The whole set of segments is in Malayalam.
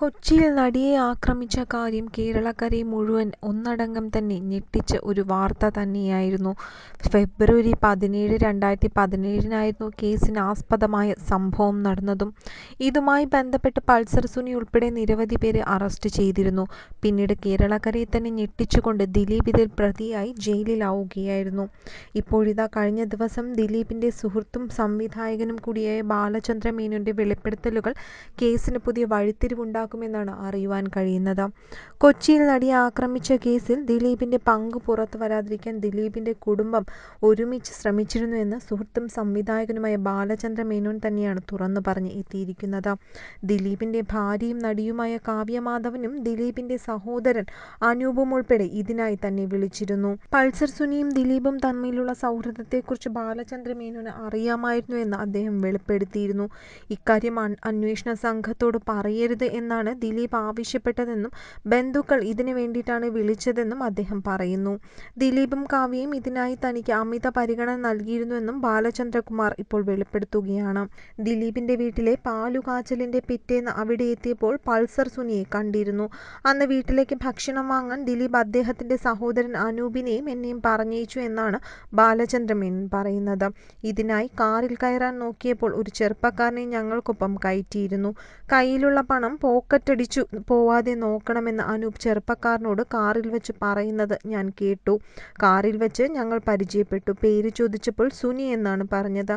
കൊച്ചിയിൽ നടിയെ ആക്രമിച്ച കാര്യം കേരളക്കരയിൽ മുഴുവൻ ഒന്നടങ്കം തന്നെ ഞെട്ടിച്ച ഒരു വാർത്ത തന്നെയായിരുന്നു ഫെബ്രുവരി പതിനേഴ് രണ്ടായിരത്തി പതിനേഴിനായിരുന്നു കേസിനാസ്പദമായ സംഭവം നടന്നതും ഇതുമായി ബന്ധപ്പെട്ട് പൾസർ സുനി ഉൾപ്പെടെ നിരവധി പേരെ അറസ്റ്റ് ചെയ്തിരുന്നു പിന്നീട് കേരളക്കരയെ തന്നെ ഞെട്ടിച്ചുകൊണ്ട് ദിലീപ് ഇതിൽ പ്രതിയായി ജയിലിലാവുകയായിരുന്നു ഇപ്പോഴിതാ കഴിഞ്ഞ ദിവസം ദിലീപിന്റെ സുഹൃത്തും സംവിധായകനും കൂടിയായ ബാലചന്ദ്ര മേനോൻ്റെ വെളിപ്പെടുത്തലുകൾ കേസിന് പുതിയ വഴിത്തിരിവുണ്ടാക്കും ഉണ്ടാകുമെന്നാണ് അറിയുവാൻ കഴിയുന്നത് കൊച്ചിയിൽ നടിയെ ആക്രമിച്ച കേസിൽ ദിലീപിന്റെ പങ്ക് പുറത്തു വരാതിരിക്കാൻ ദിലീപിന്റെ കുടുംബം ഒരുമിച്ച് ശ്രമിച്ചിരുന്നുവെന്ന് സുഹൃത്തും സംവിധായകനുമായ ബാലചന്ദ്ര മേനോൻ തന്നെയാണ് തുറന്നു പറഞ്ഞ് എത്തിയിരിക്കുന്നത് ദിലീപിന്റെ ഭാര്യയും നടിയുമായ കാവ്യമാധവനും ദിലീപിന്റെ സഹോദരൻ അനൂപും ഉൾപ്പെടെ ഇതിനായി തന്നെ വിളിച്ചിരുന്നു പൾസർ സുനിയും ദിലീപും തമ്മിലുള്ള സൗഹൃദത്തെക്കുറിച്ച് ബാലചന്ദ്ര മേനോന് അറിയാമായിരുന്നു എന്ന് അദ്ദേഹം വെളിപ്പെടുത്തിയിരുന്നു ഇക്കാര്യം അന്വേഷണ സംഘത്തോട് പറയരുത് എന്നാണ് വേണ്ടിയിട്ടാണ് ദിലീപ് ആവശ്യപ്പെട്ടതെന്നും ബന്ധുക്കൾ ഇതിനു വേണ്ടിയിട്ടാണ് വിളിച്ചതെന്നും അദ്ദേഹം പറയുന്നു ദിലീപും കാവ്യയും ഇതിനായി തനിക്ക് അമിത പരിഗണന നൽകിയിരുന്നുവെന്നും ബാലചന്ദ്രകുമാർ ഇപ്പോൾ വെളിപ്പെടുത്തുകയാണ് ദിലീപിന്റെ വീട്ടിലെ പാലുകാച്ചലിന്റെ പിറ്റേന്ന് അവിടെ എത്തിയപ്പോൾ പൾസർ സുനിയെ കണ്ടിരുന്നു അന്ന് വീട്ടിലേക്ക് ഭക്ഷണം വാങ്ങാൻ ദിലീപ് അദ്ദേഹത്തിന്റെ സഹോദരൻ അനൂപിനെയും എന്നെയും പറഞ്ഞയച്ചു എന്നാണ് ബാലചന്ദ്രമേൻ പറയുന്നത് ഇതിനായി കാറിൽ കയറാൻ നോക്കിയപ്പോൾ ഒരു ചെറുപ്പക്കാരനെ ഞങ്ങൾക്കൊപ്പം കയറ്റിയിരുന്നു കയ്യിലുള്ള പണം പോ പോക്കറ്റടിച്ചു പോവാതെ നോക്കണമെന്ന് അനൂപ് ചെറുപ്പക്കാരനോട് കാറിൽ വെച്ച് പറയുന്നത് ഞാൻ കേട്ടു കാറിൽ വെച്ച് ഞങ്ങൾ പരിചയപ്പെട്ടു പേര് ചോദിച്ചപ്പോൾ സുനി എന്നാണ് പറഞ്ഞത്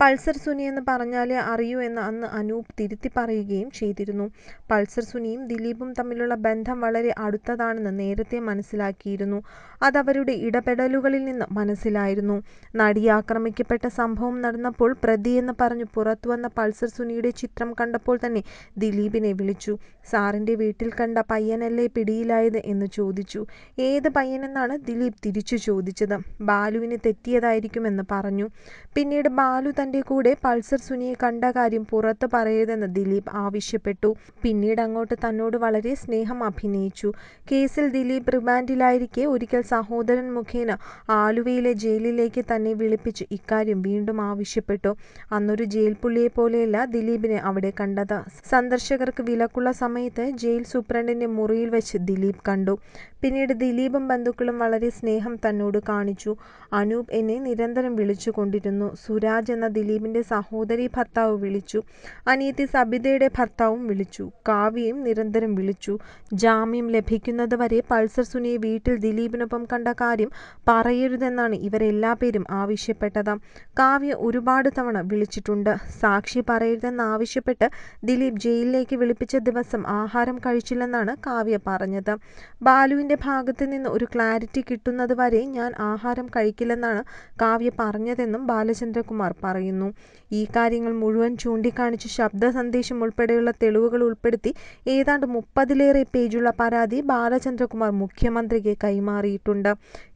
പൾസർ സുനി എന്ന് പറഞ്ഞാലേ അറിയൂ എന്ന് അന്ന് അനൂപ് തിരുത്തി പറയുകയും ചെയ്തിരുന്നു പൾസർ സുനിയും ദിലീപും തമ്മിലുള്ള ബന്ധം വളരെ അടുത്തതാണെന്ന് നേരത്തെ മനസ്സിലാക്കിയിരുന്നു അതവരുടെ ഇടപെടലുകളിൽ നിന്ന് മനസ്സിലായിരുന്നു നടി ആക്രമിക്കപ്പെട്ട സംഭവം നടന്നപ്പോൾ പ്രതിയെന്ന് പറഞ്ഞ് പുറത്തുവന്ന പൾസർ സുനിയുടെ ചിത്രം കണ്ടപ്പോൾ തന്നെ ദിലീപിനെ വിളിച്ചു സാറിൻ്റെ വീട്ടിൽ കണ്ട പയ്യനല്ലേ പിടിയിലായത് എന്ന് ചോദിച്ചു ഏത് പയ്യനെന്നാണ് ദിലീപ് തിരിച്ചു ചോദിച്ചത് ബാലുവിന് തെറ്റിയതായിരിക്കുമെന്ന് പറഞ്ഞു പിന്നീട് ബാലു തന്നെ തന്റെ കൂടെ പൾസർ സുനിയെ കണ്ട കാര്യം പുറത്ത് പറയരുതെന്ന് ദിലീപ് ആവശ്യപ്പെട്ടു പിന്നീട് അങ്ങോട്ട് തന്നോട് വളരെ സ്നേഹം അഭിനയിച്ചു കേസിൽ ദിലീപ് റിമാൻഡിലായിരിക്കെ ഒരിക്കൽ സഹോദരൻ മുഖേന ആലുവയിലെ ജയിലിലേക്ക് തന്നെ വിളിപ്പിച്ച് ഇക്കാര്യം വീണ്ടും ആവശ്യപ്പെട്ടു അന്നൊരു ജയിൽ പുള്ളിയെ പോലെയല്ല ദിലീപിനെ അവിടെ കണ്ടത് സന്ദർശകർക്ക് വിലക്കുള്ള സമയത്ത് ജയിൽ സൂപ്രണ്ടിന്റെ മുറിയിൽ വെച്ച് ദിലീപ് കണ്ടു പിന്നീട് ദിലീപും ബന്ധുക്കളും വളരെ സ്നേഹം തന്നോട് കാണിച്ചു അനൂപ് എന്നെ നിരന്തരം വിളിച്ചുകൊണ്ടിരുന്നു സുരാജ് എന്ന ദിലീപിൻ്റെ സഹോദരി ഭർത്താവ് വിളിച്ചു. അനിയത്തി സബിതയുടെ ഭർത്താവും വിളിച്ചു. കാവ്യയും നിരന്തരം വിളിച്ചു. ജാമ്യം ലഭിക്കുന്നത് വരെ പൾസർ സുനിയെ വീട്ടിൽ ദിലീപിനൊപ്പം കണ്ട കാര്യം പറയരുതെന്നാണ് പേരും ആവശ്യപ്പെട്ടത്. കാവ്യ ഒരുപാട് തവണ വിളിച്ചിട്ടുണ്ട്. സാക്ഷി പറയരുതെന്നാവശ്യപ്പെട്ട് ദിലീപ് ജയിലിലേക്ക് വിളിപ്പിച്ച ദിവസം ആഹാരം കഴിച്ചില്ലെന്നാണ് കാവ്യ പറഞ്ഞത്. ബാലുവിൻ്റെ ഭാഗത്ത് നിന്ന് ഒരു ക്ലാരിറ്റി കിട്ടുന്നത് വരെ ഞാൻ ആഹാരം കഴിക്കില്ലെന്നാണ് കാവ്യ പറഞ്ഞതെന്നും ബാലചന്ദ്രകുമാർ പറഞ്ഞു പറയുന്നു ഈ കാര്യങ്ങൾ മുഴുവൻ ചൂണ്ടിക്കാണിച്ച് ശബ്ദ സന്ദേശം ഉൾപ്പെടെയുള്ള തെളിവുകൾ ഉൾപ്പെടുത്തി ഏതാണ്ട് മുപ്പതിലേറെ പേജുള്ള പരാതി ബാലചന്ദ്രകുമാർ മുഖ്യമന്ത്രിക്ക് കൈമാറിയിട്ടുണ്ട്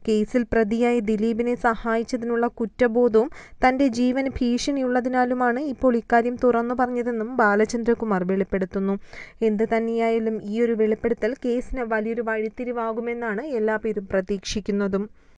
കേസിൽ പ്രതിയായി ദിലീപിനെ സഹായിച്ചതിനുള്ള കുറ്റബോധവും തന്റെ ജീവൻ ഭീഷണിയുള്ളതിനാലുമാണ് ഇപ്പോൾ ഇക്കാര്യം തുറന്നു പറഞ്ഞതെന്നും ബാലചന്ദ്രകുമാർ വെളിപ്പെടുത്തുന്നു എന്ത് തന്നെയായാലും ഈ ഒരു വെളിപ്പെടുത്തൽ കേസിന് വലിയൊരു വഴിത്തിരിവാകുമെന്നാണ് പേരും പ്രതീക്ഷിക്കുന്നതും